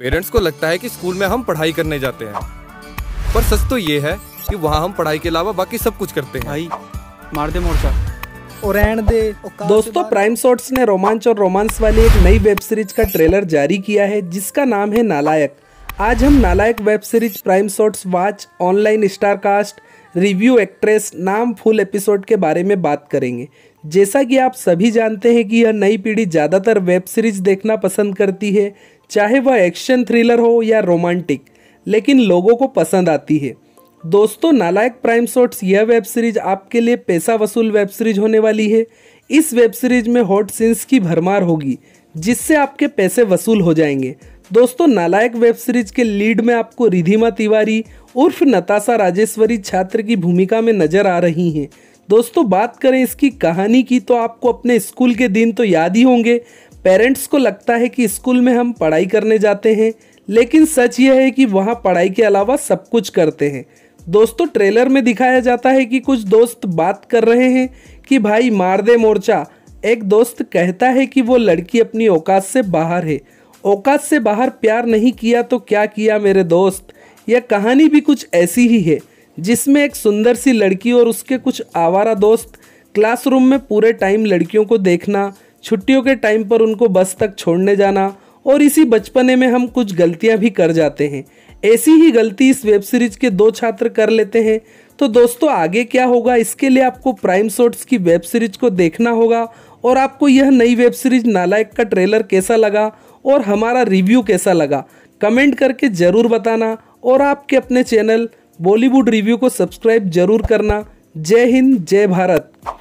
parents को लगता है कि स्कूल में हम पढ़ाई करने जाते हैं पर सच तो ये है कि वहाँ हम पढ़ाई के अलावा बाकी सब कुछ करते हैं भाई मार दे मोर्चा और दे दोस्तों प्राइम शॉर्ट्स ने रोमांच और रोमांस वाली एक नई वेब सीरीज का ट्रेलर जारी किया है जिसका नाम है नालायक आज हम Nalayak web series Prime Shorts watch online star cast review actress नाम फुल एपिसोड के बारे में बात करेंगे जैसा कि आप सभी जानते हैं कि यह नई पीढ़ी ज़्यादातर वेब सीरीज देखना पसंद करती है चाहे वह एक्शन थ्रिलर हो या रोमांटिक लेकिन लोगों को पसंद आती है दोस्तों नालायक प्राइम शॉट्स यह वेब सीरीज आपके लिए पैसा वसूल वेब सीरीज होने वाली है इस वेब सीरीज में हॉट सीन्स की भरमार होगी जिससे आपके पैसे वसूल हो जाएंगे दोस्तों नालायक वेब सीरीज के लीड में आपको रिधिमा तिवारी उर्फ नताशा राजेश्वरी छात्र की भूमिका में नजर आ रही हैं दोस्तों बात करें इसकी कहानी की तो आपको अपने स्कूल के दिन तो याद ही होंगे पेरेंट्स को लगता है कि स्कूल में हम पढ़ाई करने जाते हैं लेकिन सच यह है कि वहाँ पढ़ाई के अलावा सब कुछ करते हैं दोस्तों ट्रेलर में दिखाया जाता है कि कुछ दोस्त बात कर रहे हैं कि भाई मार दे मोर्चा एक दोस्त कहता है कि वो लड़की अपनी औकात से बाहर है औकात से बाहर प्यार नहीं किया तो क्या किया मेरे दोस्त यह कहानी भी कुछ ऐसी ही है जिसमें एक सुंदर सी लड़की और उसके कुछ आवारा दोस्त क्लासरूम में पूरे टाइम लड़कियों को देखना छुट्टियों के टाइम पर उनको बस तक छोड़ने जाना और इसी बचपने में हम कुछ गलतियां भी कर जाते हैं ऐसी ही गलती इस वेब सीरीज के दो छात्र कर लेते हैं तो दोस्तों आगे क्या होगा इसके लिए आपको प्राइम शॉर्ट्स की वेब सीरीज को देखना होगा और आपको यह नई वेब सीरीज नालायक का ट्रेलर कैसा लगा और हमारा रिव्यू कैसा लगा कमेंट करके ज़रूर बताना और आपके अपने चैनल बॉलीवुड रिव्यू को सब्सक्राइब जरूर करना जय हिंद जय भारत